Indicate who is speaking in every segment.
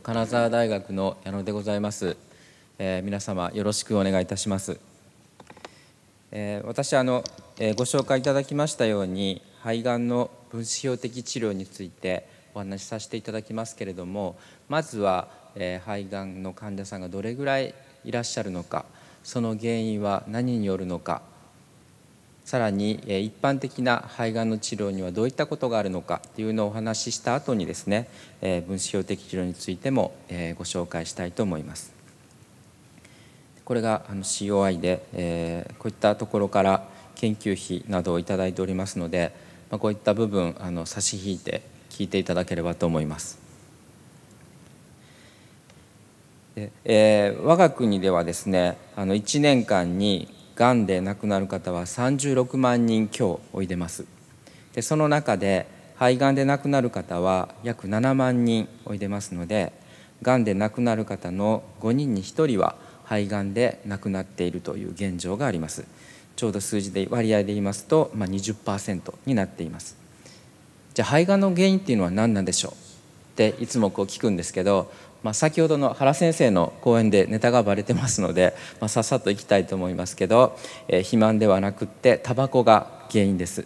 Speaker 1: 金沢大学の矢野でございます、えー、皆様よろしくお願いいたします、えー、私あの、えー、ご紹介いただきましたように肺がんの分子標的治療についてお話しさせていただきますけれどもまずは、え肺がんの患者さんがどれぐらいいらっしゃるのかその原因は何によるのかさらに一般的な肺がんの治療にはどういったことがあるのかというのをお話しした後にですね分子標的治療についてもご紹介したいと思います。これが COI でこういったところから研究費などを頂いておりますのでこういった部分あの差し引いて聞いていただければと思います。えー、我が国ではですねあの1年間にがんで亡くなる方は36万人強おいでますでその中で肺がんで亡くなる方は約7万人おいでますのでがんで亡くなる方の5人に1人は肺がんで亡くなっているという現状がありますちょうど数字で割合で言いますと、まあ、20%になっていますじゃあ肺がんの原因っていうのは何なんでしょうっていつもこう聞くんですけどまあ、先ほどの原先生の講演でネタがばれてますので、まあ、さっさといきたいと思いますけど、えー、肥満ではなくってタバコが原因です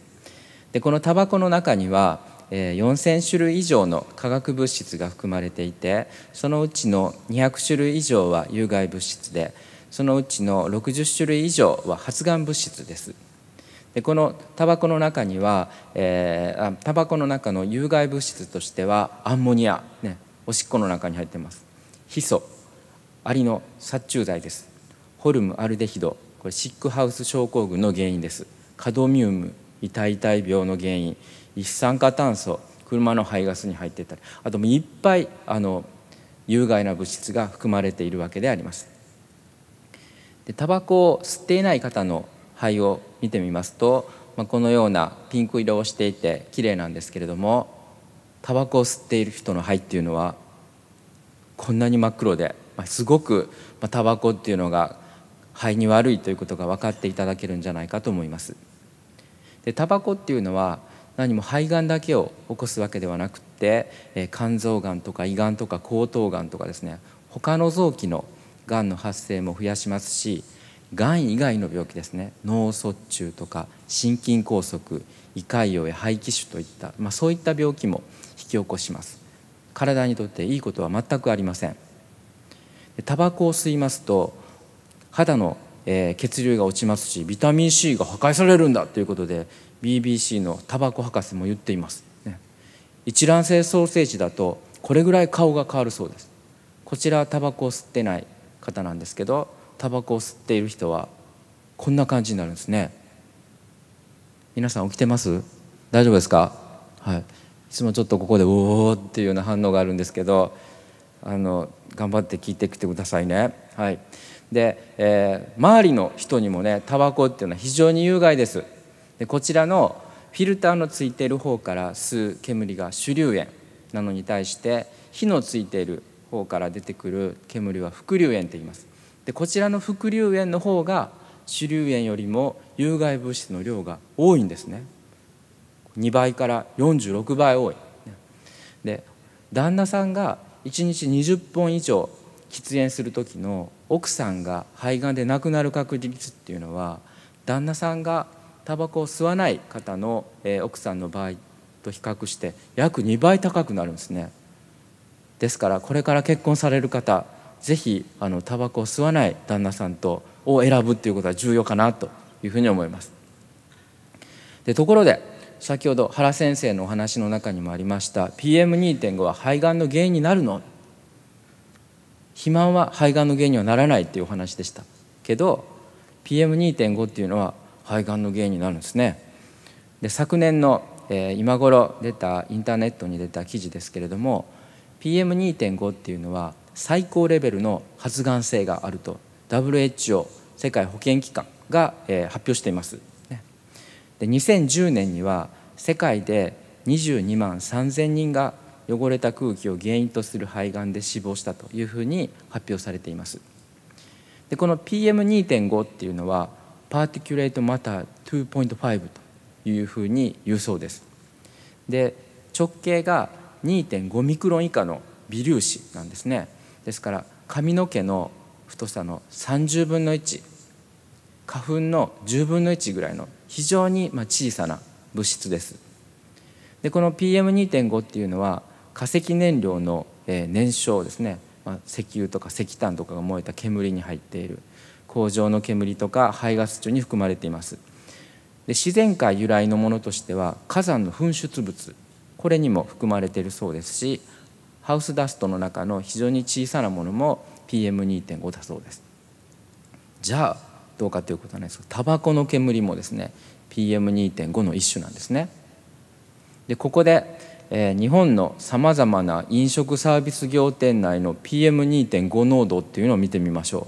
Speaker 1: でこのタバコの中には、えー、4,000種類以上の化学物質が含まれていてそのうちの200種類以上は有害物質でそのうちの60種類以上は発がん物質です。でこのタバコの中には、えー、タバコの中の有害物質としてはアンモニア、ね、おしっこの中に入ってますヒ素アリの殺虫剤ですホルムアルデヒドこれシックハウス症候群の原因ですカドミウムイタイタ病の原因一酸化炭素車の排ガスに入ってたりあともういっぱいあの有害な物質が含まれているわけでありますでタバコを吸っていない方の肺を見てみますと、まあ、このようなピンク色をしていてきれいなんですけれどもタバコを吸っている人の肺っていうのはこんなに真っ黒で、ますごく、まタバコっていうのが肺に悪いということが分かっていただけるんじゃないかと思います。でタバコっていうのは何も肺がんだけを起こすわけではなくて、えー、肝臓がんとか胃がんとか喉頭がんとかですね他の臓器のがんの発生も増やしますしがん以外の病気ですね脳卒中とか心筋梗塞胃潰瘍や肺気腫といった、まあ、そういった病気もき起こします体にとっていいことは全くありませんタバコを吸いますと肌の、え血流が落ちますしビタミン C が破壊されるんだということで BBC のタバコ博士も言っています、ね、一卵性ソーセージだとこれぐらい顔が変わるそうですこちらはタバコを吸ってない方なんですけどタバコを吸っている人はこんな感じになるんですね皆さん起きてます大丈夫ですかはい私もちょっとここで「おお」っていうような反応があるんですけどあの頑張って聞いてきてくださいね。はい、で、えー、周りの人にもねタバコっていうのは非常に有害です。でこちらのフィルターのついている方から吸う煙が主流炎なのに対して火のついている方から出てくる煙は副流煙と言います。でこちらの副流煙の方が主流炎よりも有害物質の量が多いんですね。2倍から46倍多いで旦那さんが1日20本以上喫煙する時の奥さんが肺がんで亡くなる確率っていうのは旦那さんがタバコを吸わない方の、えー、奥さんの場合と比較して約2倍高くなるんですねですからこれから結婚される方是非タバコを吸わない旦那さんとを選ぶっていうことは重要かなというふうに思いますでところで先ほど原先生のお話の中にもありました PM2.5 は肺がんの原因になるの肥満は肺がんの原因にはならないっていうお話でしたけど PM2.5 っていうのは肺がんの原因になるんですねで昨年の、えー、今頃出たインターネットに出た記事ですけれども PM2.5 っていうのは最高レベルの発がん性があると WHO 世界保健機関が、えー、発表していますで2010年には世界で22万3000人が汚れた空気を原因とする肺がんで死亡したというふうに発表されていますでこの PM2.5 っていうのはパーティキュレートマター2.5というふうに言うそうですで直径が2.5ミクロン以下の微粒子なんですねですから髪の毛の太さの30分の1花粉の10分の1ぐらいの非常に小さな物質ですでこの PM2.5 っていうのは化石燃料の燃焼ですね、まあ、石油とか石炭とかが燃えた煙に入っている工場の煙とか排ガス中に含まれていますで自然界由来のものとしては火山の噴出物これにも含まれているそうですしハウスダストの中の非常に小さなものも PM2.5 だそうですじゃあどうかということはなですがタバコの煙もですね PM2.5 の一種なんですね。でここで、えー、日本のさまざまな飲食サービス業店内の PM2.5 濃度っていうのを見てみましょ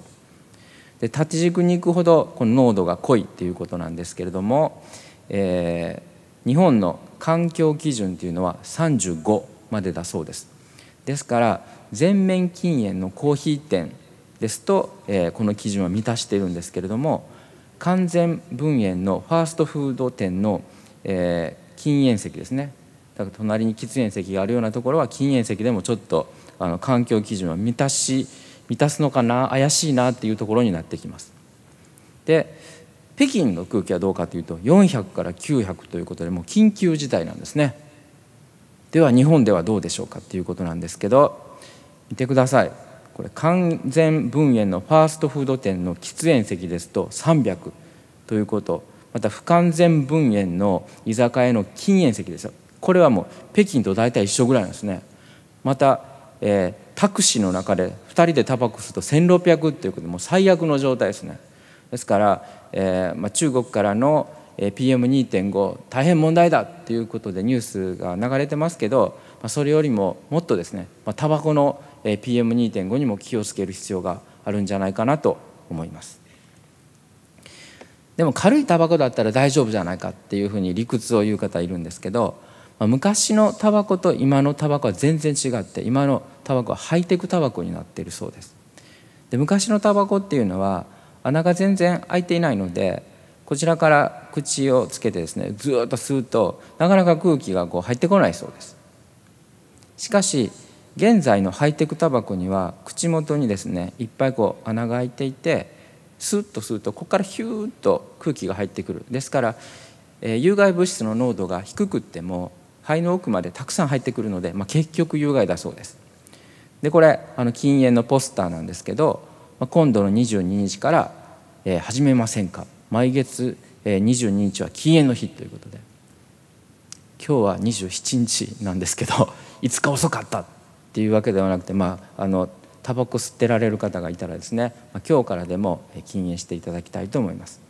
Speaker 1: う。で立ち軸に行くほどこの濃度が濃いっていうことなんですけれども、えー、日本の環境基準っていうのは35までだそうです。ですから全面禁煙のコーヒー店ですと、えー、この基準は満たしているんですけれども完全分煙のファーストフード店の、えー、禁煙席ですねだから隣に喫煙席があるようなところは禁煙席でもちょっとあの環境基準は満たし満たすのかな怪しいなっていうところになってきます。で北京の空気はどうかというと400から900ということでもう緊急事態なんですね。では日本ではどうでしょうかっていうことなんですけど見てくださいこれ完全分園のファーストフード店の喫煙席ですと300ということまた不完全分園の居酒屋の禁煙席ですよこれはもう北京と大体一緒ぐらいなんですねまた、えー、タクシーの中で2人でタバコ吸うと1600っていうことでもう最悪の状態ですねですから、えーまあ、中国からの PM2.5 大変問題だっていうことでニュースが流れてますけど、まあ、それよりももっとですね、まあ、タバコの PM2.5 にも気をつける必要があるんじゃないかなと思いますでも軽いタバコだったら大丈夫じゃないかっていうふうに理屈を言う方いるんですけど昔のタバコと今のタバコは全然違って今のタバコはハイテクタバコになっているそうですで昔のタバコっていうのは穴が全然開いていないのでこちらから口をつけてですねずっと吸うとなかなか空気がこう入ってこないそうですしかし現在のハイテクタバコには口元にですねいっぱいこう穴が開いていてスッとするとここからヒューッと空気が入ってくるですから、えー、有害物質の濃度が低くっても肺の奥までたくさん入ってくるので、まあ、結局有害だそうですでこれあの禁煙のポスターなんですけど、まあ、今度の22日から、えー、始めませんか毎月、えー、22日は禁煙の日ということで今日は27日なんですけど つ日遅かったっていうわけではなくて、まあ、あのタバコ吸ってられる方がいたらですね、今日からでも禁煙していただきたいと思います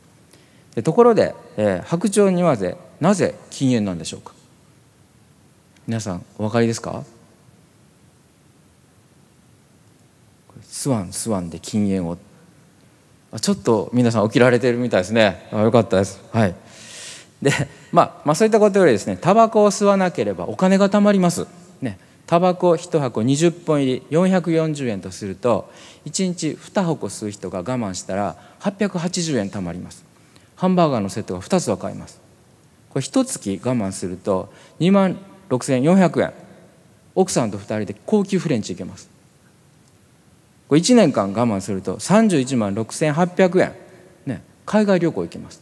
Speaker 1: でところで、えー、白鳥にはぜなぜ禁煙なんでしょうか皆さんお分かりですかスワンスワンで禁煙をあちょっと皆さん起きられてるみたいですねあよかったですはいで、まあ、まあそういったことよりですねタバコを吸わなければお金が貯まりますタバコ1箱20本入り440円とすると1日2箱吸う人が我慢したら880円貯まりますハンバーガーのセットが2つは買えますこれ1月我慢すると2万6400円奥さんと2人で高級フレンチ行けますこれ1年間我慢すると31万6800円、ね、海外旅行行けます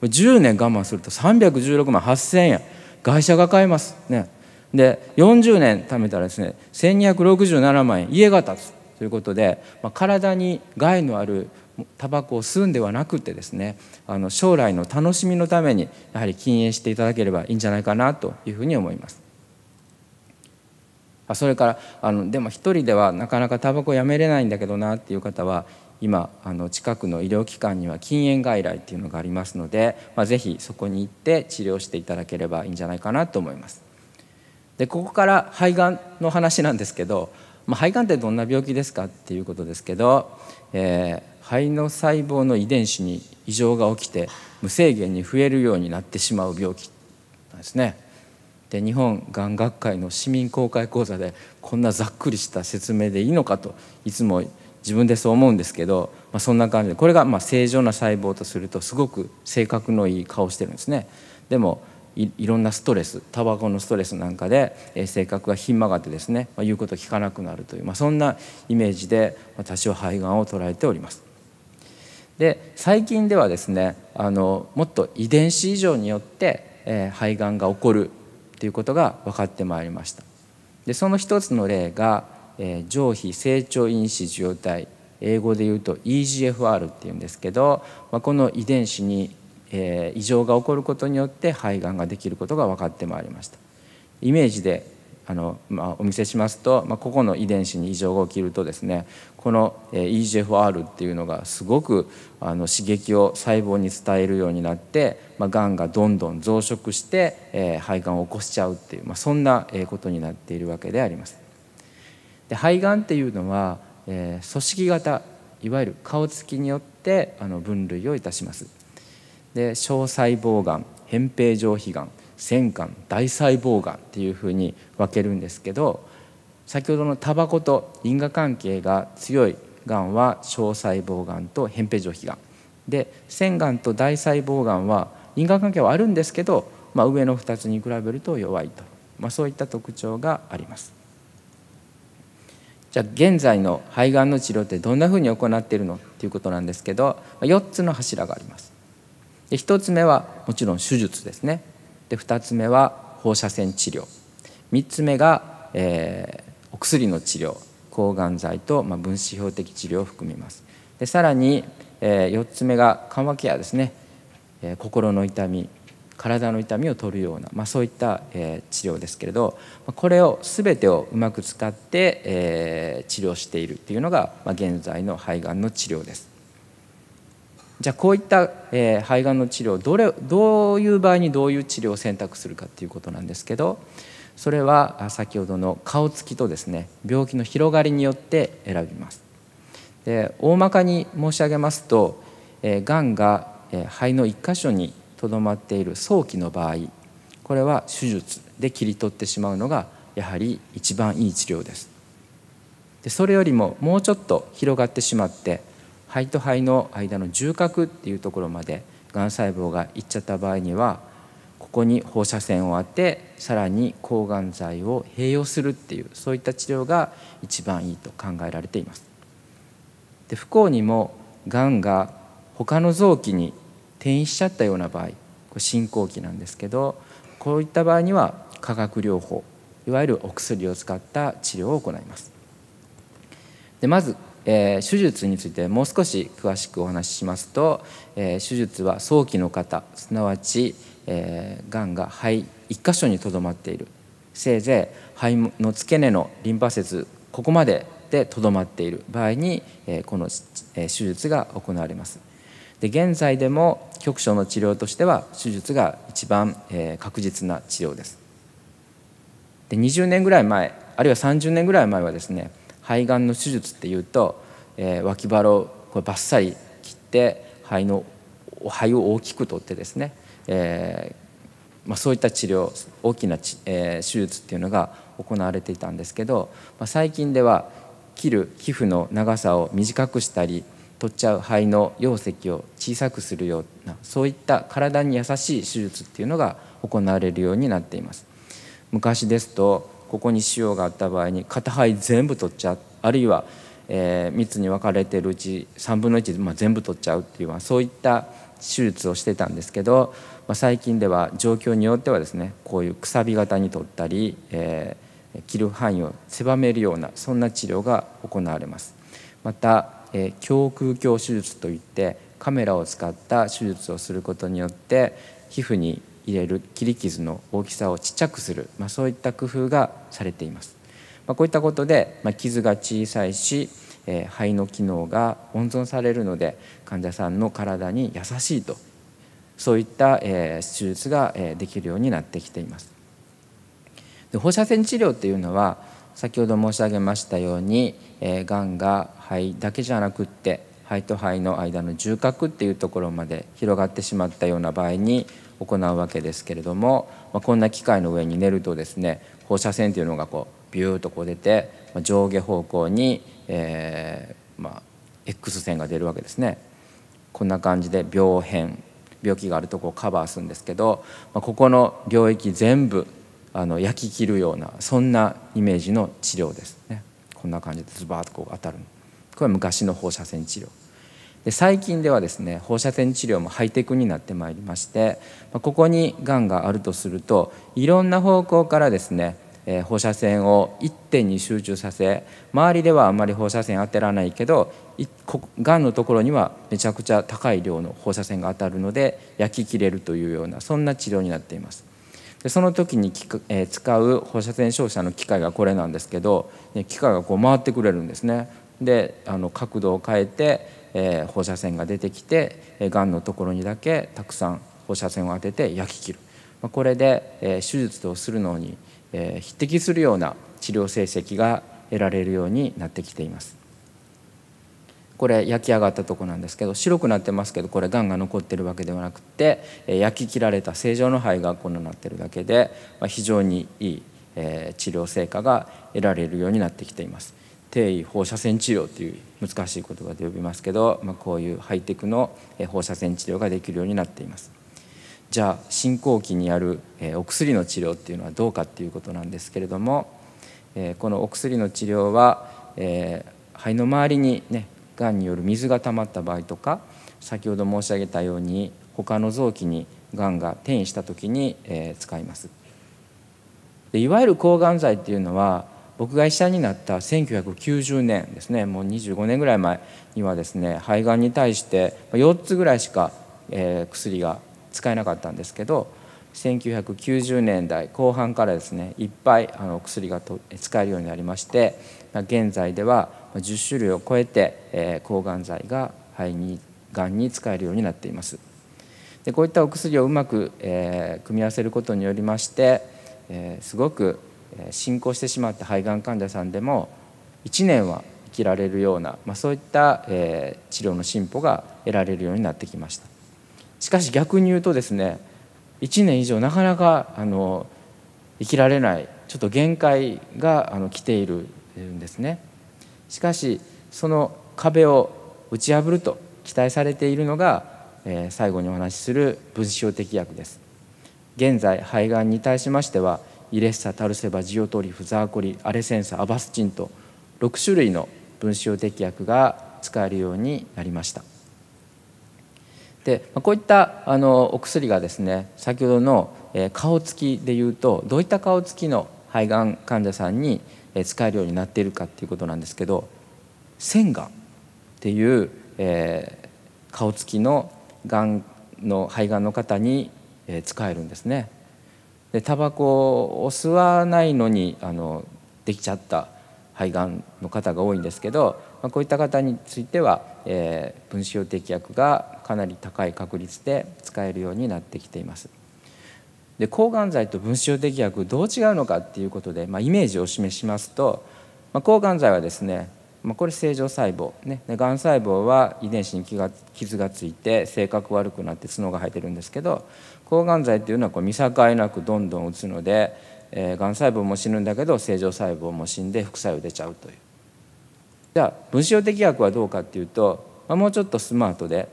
Speaker 1: これ10年我慢すると316万8000円会社が買えますねで40年貯めたらですね1267万円家が建つということで、まあ、体に害のあるタバコを吸うんではなくてですねあの将来の楽しみのためにやはり禁煙していただければいいんじゃないかなというふうに思います。それからあのでも一人ではなかなかタバコやめれないんだけどなっていう方は今あの近くの医療機関には禁煙外来っていうのがありますので、まあ、ぜひそこに行って治療していただければいいんじゃないかなと思います。でここから肺がんの話なんですけど、まあ、肺がんってどんな病気ですかっていうことですけど、えー、肺の細胞の遺伝子に異常が起きて無制限に増えるようになってしまう病気なんですね。で日本がん学会の市民公開講座でこんなざっくりした説明でいいのかといつも自分でそう思うんですけど、まあ、そんな感じでこれがまあ正常な細胞とするとすごく性格のいい顔してるんですね。でもいろんなストレスタバコのストレスなんかで、え性格がひん曲がってですね、まあ、言うこと聞かなくなるという、まあ、そんなイメージで、私は肺がんを捉えております。で最近ではですねあのもっと遺伝子異常によって、えー、肺がんが起こるということが分かってまいりました。でその一つの例が、えー、上皮成長因子受容体英語で言うと EGFR っていうんですけど、まあ、この遺伝子にえー、異常が起こることによって肺がんができることが分かってまいりましたイメージであの、まあ、お見せしますと、まあ、ここの遺伝子に異常が起きるとですねこの EGFR っていうのがすごくあの刺激を細胞に伝えるようになって、まあ、がんがどんどん増殖して、えー、肺がんを起こしちゃうっていう、まあ、そんなことになっているわけであります。で肺がんっていうのは、えー、組織型いわゆる顔つきによってあの分類をいたします。で小細胞がん扁平上皮がん腺がん大細胞がんっていうふうに分けるんですけど先ほどのタバコと因果関係が強いがんは小細胞がんと扁平上皮がんで腺がんと大細胞がんは因果関係はあるんですけど、まあ、上の2つに比べると弱いと、まあ、そういった特徴があります。じゃあ現在の肺がんの治療ってどんなふうに行っているのっていうことなんですけど4つの柱があります。で1つ目はもちろん手術ですねで2つ目は放射線治療3つ目が、えー、お薬の治療抗がん剤と、まあ、分子標的治療を含みますでさらに、えー、4つ目が緩和ケアですね、えー、心の痛み体の痛みを取るような、まあ、そういった、えー、治療ですけれどこれを全てをうまく使って、えー、治療しているというのが、まあ、現在の肺がんの治療です。じゃあこういった、えー、肺がんの治療どれどういう場合にどういう治療を選択するかっていうことなんですけどそれは先ほどの顔つきとですね病気の広がりによって選びます。で大まかに申し上げますと、えー、がんが、えー、肺の1箇所にとどまっている早期の場合これは手術で切り取ってしまうのがやはり一番いい治療です。でそれよりももうちょっと広がってしまって肺と肺の間の重核っていうところまでがん細胞がいっちゃった場合にはここに放射線を当てさらに抗がん剤を併用するっていうそういった治療が一番いいと考えられていますで不幸にもがんが他の臓器に転移しちゃったような場合進行期なんですけどこういった場合には化学療法いわゆるお薬を使った治療を行いますでまずえー、手術についてもう少し詳しくお話ししますと、えー、手術は早期の方すなわち、えー、がんが肺1箇所にとどまっているせいぜい肺の付け根のリンパ節ここまででとどまっている場合に、えー、この、えー、手術が行われます。で現在でも局所の治療としては手術が一番、えー、確実な治療です。で20年ぐらい前あるいは30年ぐらい前はですね肺がんの手術っていうと、えー、脇腹をこれバッサリ切って肺の肺を大きく取ってですね、えー、まあ、そういった治療大きなえー、手術っていうのが行われていたんですけど、まあ、最近では切る皮膚の長さを短くしたり取っちゃう肺の容積を小さくするようなそういった体に優しい手術っていうのが行われるようになっています。昔ですとここに腫瘍があった場合に片肺全部取っちゃうあるいは、えー、3つに分かれてるうち3分の1、まあ、全部取っちゃうっていう、まあ、そういった手術をしてたんですけど、まあ、最近では状況によってはですねこういうくさび型に取ったり、えー、切る範囲を狭めるようなそんな治療が行われます。また、えー、胸腔鏡手術といってカメラを使った手術をすることによって皮膚に入れる切り傷の大きさをちっちゃくする、まあ、そういった工夫がされています、まあ、こういったことで、まあ、傷が小さいし、えー、肺の機能が温存されるので患者さんの体に優しいとそういった、えー、手術が、えー、できるようになってきていますで放射線治療っていうのは先ほど申し上げましたようにがん、えが肺だけじゃなくって肺と肺の間の重核っていうところまで広がってしまったような場合に行うわけですけれども、まあ、こんな機械の上に寝るとですね放射線というのがこうビューッとこう出て、ま上下方向に、えーまあ、X 線が出るわけですね。こんな感じで病変病気があるとこをカバーするんですけど、まあ、ここの領域全部あの焼き切るようなそんなイメージの治療ですねこんな感じでズバーッとこう当たるこれは昔の放射線治療で最近ではですね放射線治療もハイテクになってまいりましてここにがんがあるとするといろんな方向からですね放射線を一点に集中させ周りではあんまり放射線当てらないけどがんのところにはめちゃくちゃ高い量の放射線が当たるので焼き切れるというようなそんな治療になっています。でその時に、使う放射線照射の機械がこれなんですけど機械がこう回ってくれるんですねであの角度を変えて、えー、放射線が出てきてがんのところにだけたくさん放射線を当てて焼き切る、まあ、これで、えー、手術をするのに、えー、匹敵するような治療成績が得られるようになってきています。これ焼き上がったとこなんですけど白くなってますけどこれがんが残ってるわけではなくて焼き切られた正常の肺がこんななってるだけで非常にいい治療成果が得られるようになってきています。低位放射線治療という難しい言葉で呼びますけど、まあ、こういうハイテクの放射線治療ができるようになっていますじゃあ進行期にあるお薬の治療っていうのはどうかっていうことなんですけれどもこのお薬の治療は肺の周りにねがんによる水が溜まった場合とか先ほど申し上げたように他の臓器にがんが転移した時に使いますでいわゆる抗がん剤っていうのは僕が医者になった1990年ですねもう25年ぐらい前にはですね肺がんに対して4つぐらいしか、え薬が使えなかったんですけど1990年代後半からですねいっぱいあの薬がと使えるようになりまして現在では10種類を超えて、え抗がん剤が肺にがんに使えるようになっています。でこういったお薬をうまく、え組み合わせることによりまして、えすごく進行してしまった肺がん患者さんでも1年は生きられるような、まあ、そういった、え治療の進歩が得られるようになってきましたしかし逆に言うとですね1年以上なかなかあの生きられないちょっと限界があの来ているんですねしかしその壁を打ち破ると期待されているのが、え最後にお話しする分子標的薬です現在肺がんに対しましてはイレッサ・タルセバジオトリフザーコリアレセンサアバスチンと6種類の分子標的薬が使えるようになりましたでこういったあのお薬がですね先ほどの顔つきでいうとどういった顔つきの肺がん患者さんに使えるようになっているかっていうことなんですけど腺がんっていう、えー、顔つきのがんの肺がんの方に使えるんですね。でタバコを吸わないのにあのできちゃった肺がんの方が多いんですけど、まあ、こういった方については、えー、分子標的薬がかなり高い確率で使えるようになってきています。で抗がん剤と分子標的薬どう違うのかっていうことで、まあ、イメージを示しますと、まあ、抗がん剤はですね、まあ、これ正常細胞ねがん細胞は遺伝子に傷がついて性格悪くなって角が生えてるんですけど抗がん剤っていうのはこう見境なくどんどん打つので、えー、がん細胞も死ぬんだけど正常細胞も死んで副作用出ちゃうというじゃあ分子標的薬はどうかっていうと、まあ、もうちょっとスマートで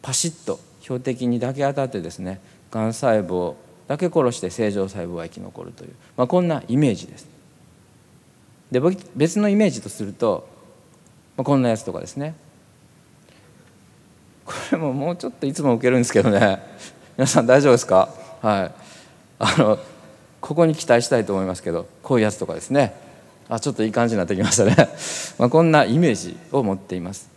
Speaker 1: パシッと標的にだけ当たってですねがん細胞だけ殺して正常細胞は生き残るという、まあ、こんなイメージですで別のイメージとすると、まあ、こんなやつとかですねこれももうちょっといつも受けるんですけどね皆さん大丈夫ですかはいあのここに期待したいと思いますけどこういうやつとかですねあちょっといい感じになってきましたね まこんなイメージを持っています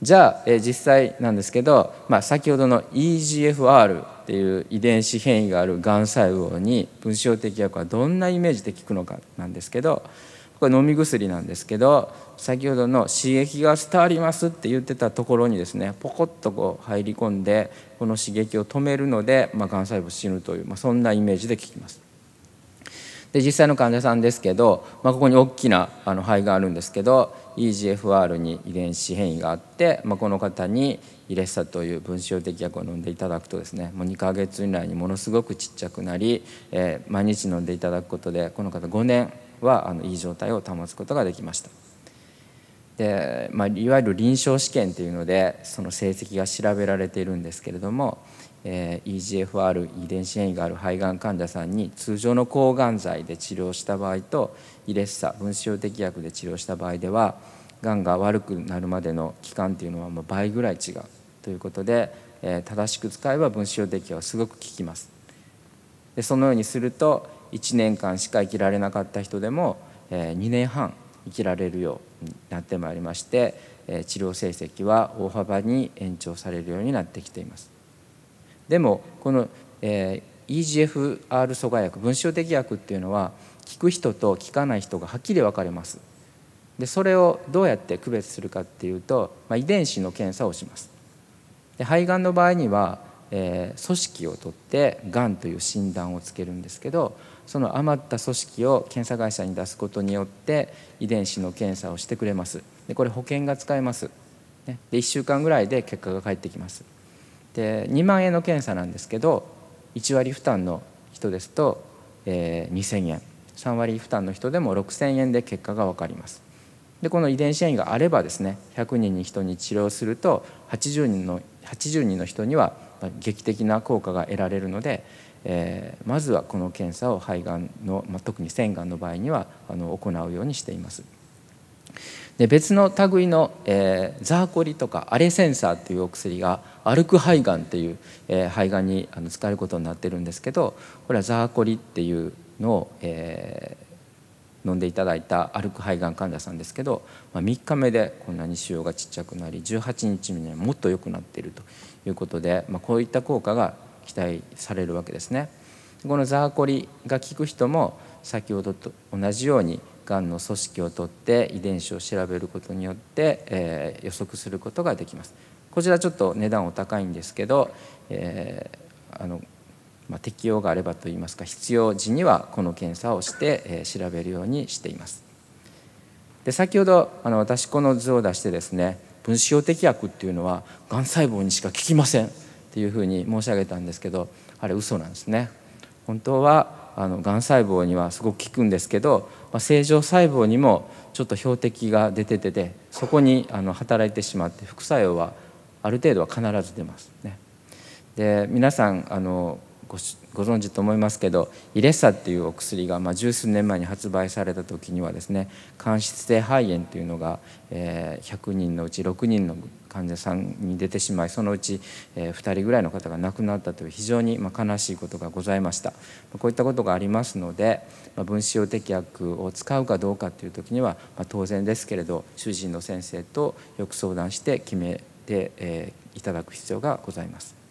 Speaker 1: じゃあ、え実際なんですけど、まあ、先ほどの EGFR っていう遺伝子変異があるがん細胞に分子標的薬はどんなイメージで効くのかなんですけどこれ飲み薬なんですけど先ほどの「刺激が伝わります」って言ってたところにですねポコッとこう入り込んでこの刺激を止めるので、まあ、がん細胞死ぬという、まあ、そんなイメージで聞きます。で実際の患者さんですけど、まあ、ここに大きなあの肺があるんですけど EGFR に遺伝子変異があって、まあ、この方にイレッサという分子標的薬を飲んでいただくとですねもう2ヶ月以内にものすごくちっちゃくなり、えー、毎日飲んでいただくことでこの方5年はあのいい状態を保つことができましたで、まあ、いわゆる臨床試験というのでその成績が調べられているんですけれども、えー、EGFR 遺伝子変異がある肺がん患者さんに通常の抗がん剤で治療した場合とイレッサ分子標的薬で治療した場合ではがんが悪くなるまでの期間というのはもう倍ぐらい違うということで、えー、正しく使えば分子標的薬はすごく効きますでそのようにすると、1年間しか生きられなかった人でも、え2年半生きられるようになってまいりまして、え治療成績は大幅に延長されるようになってきています。でもこの、えー、EGFR 阻害薬分子標的薬っていうのは効く人と効かない人がはっきり分かれます。でそれをどうやって区別するかっていうと、まあ、遺伝子の検査をします。で肺がんの場合には、えー、組織を取ってがんという診断をつけるんですけどその余った組織を検査会社に出すことによって遺伝子の検査をしてくれますでこれ保険が使えます、ね、で1週間ぐらいで結果が返ってきますで2万円の検査なんですけど1割負担の人ですと、えー、2000円3割負担の人でも6000円で結果が分かりますでこの遺伝子変異があればですね100人に人に治療すると80人の80人の人には劇的な効果が得られるのでえー、まずはこの検査を肺がんの、まあ、特に腺がんの場合にはあの行うようにしています。で別の類の、えー、ザーコリとかアレセンサーというお薬が歩く肺がんという、えー、肺がんにあの使えることになってるんですけどこれはザーコリっていうのを、えー、飲んでいただいた歩く肺がん患者さんですけど、まあ、3日目でこんなに腫瘍がちっちゃくなり18日目にはもっと良くなっているということで、まあ、こういった効果が期待されるわけですねこのザーコリが効く人も先ほどと同じようにがんの組織を取って遺伝子を調べることによって、えー、予測することができますこちらちょっと値段お高いんですけど、えー、あのまあ、適用があればといいますか必要時にはこの検査をして、えー、調べるようにしていますで先ほどあの私この図を出してですね分子標的薬っていうのはがん細胞にしか効きませんっていうふうに申し上げたんですけどあれ嘘なんですね。本当はあのがん細胞にはすごく効くんですけど、まあ、正常細胞にもちょっと標的が出てててそこにあの働いてしまって副作用はある程度は必ず出ますね。で皆さんあのご存知と思いますけどイレッサっていうお薬が、まあ、十数年前に発売された時にはですね間質性肺炎というのが、えー、100人のうち6人の患者さんに出てしまいそのうち、えー、2人ぐらいの方が亡くなったという非常に、まあ、悲しいことがございましたこういったことがありますので、まあ、分子標的薬を使うかどうかという時には、まあ、当然ですけれど主治医の先生とよく相談して決めて、えー、いただく必要がございます。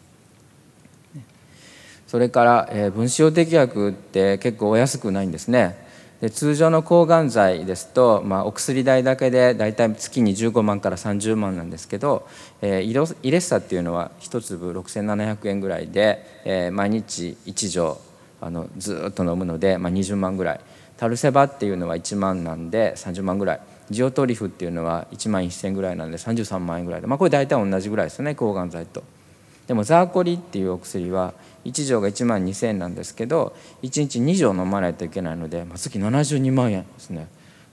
Speaker 1: それから、えー、分子標的薬って結構お安くないんですねで通常の抗がん剤ですと、まあ、お薬代だけで大体月に15万から30万なんですけど、えー、イレッサっていうのは1粒6700円ぐらいで、えー、毎日1錠あのずっと飲むので、まあ、20万ぐらいタルセバっていうのは1万なんで30万ぐらいジオトリフっていうのは1万1000円ぐらいなんで33万円ぐらいで、まあ、これ大体同じぐらいですよね抗がん剤と。でもザーコリっていうお薬は1錠が1万2,000円なんですけど1日2錠飲まないといけないので、まあ、月72万円ですね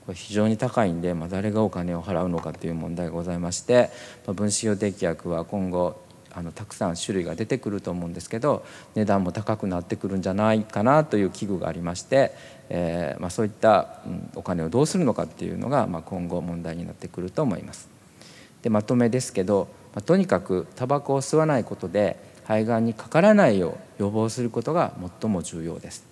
Speaker 1: これ非常に高いんで、まあ、誰がお金を払うのかという問題がございまして、まあ、分子標的薬は今後あのたくさん種類が出てくると思うんですけど値段も高くなってくるんじゃないかなという危惧がありまして、えーまあ、そういった、うん、お金をどうするのかっていうのが、まあ、今後問題になってくると思います。でまとめですけど、まあ、とにかくタバコを吸わないことで肺がんにかからないよう予防することが最も重要です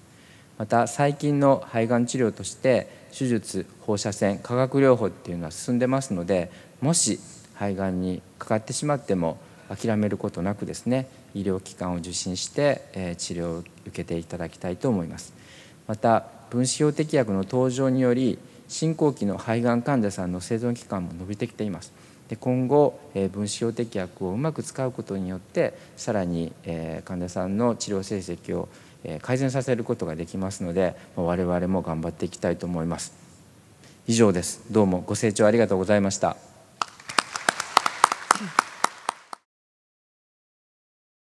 Speaker 1: また最近の肺がん治療として手術放射線化学療法っていうのは進んでますのでもし肺がんにかかってしまっても諦めることなくですね医療機関を受診して治療を受けていただきたいと思いますまた分子標的薬の登場により進行期の肺がん患者さんの生存期間も伸びてきていますで今後、え分子標的薬をうまく使うことによってさらに、え患者さんの治療成績を改善させることができますので我々も頑張っていきたいと思います以上ですどうもご清聴ありがとうございました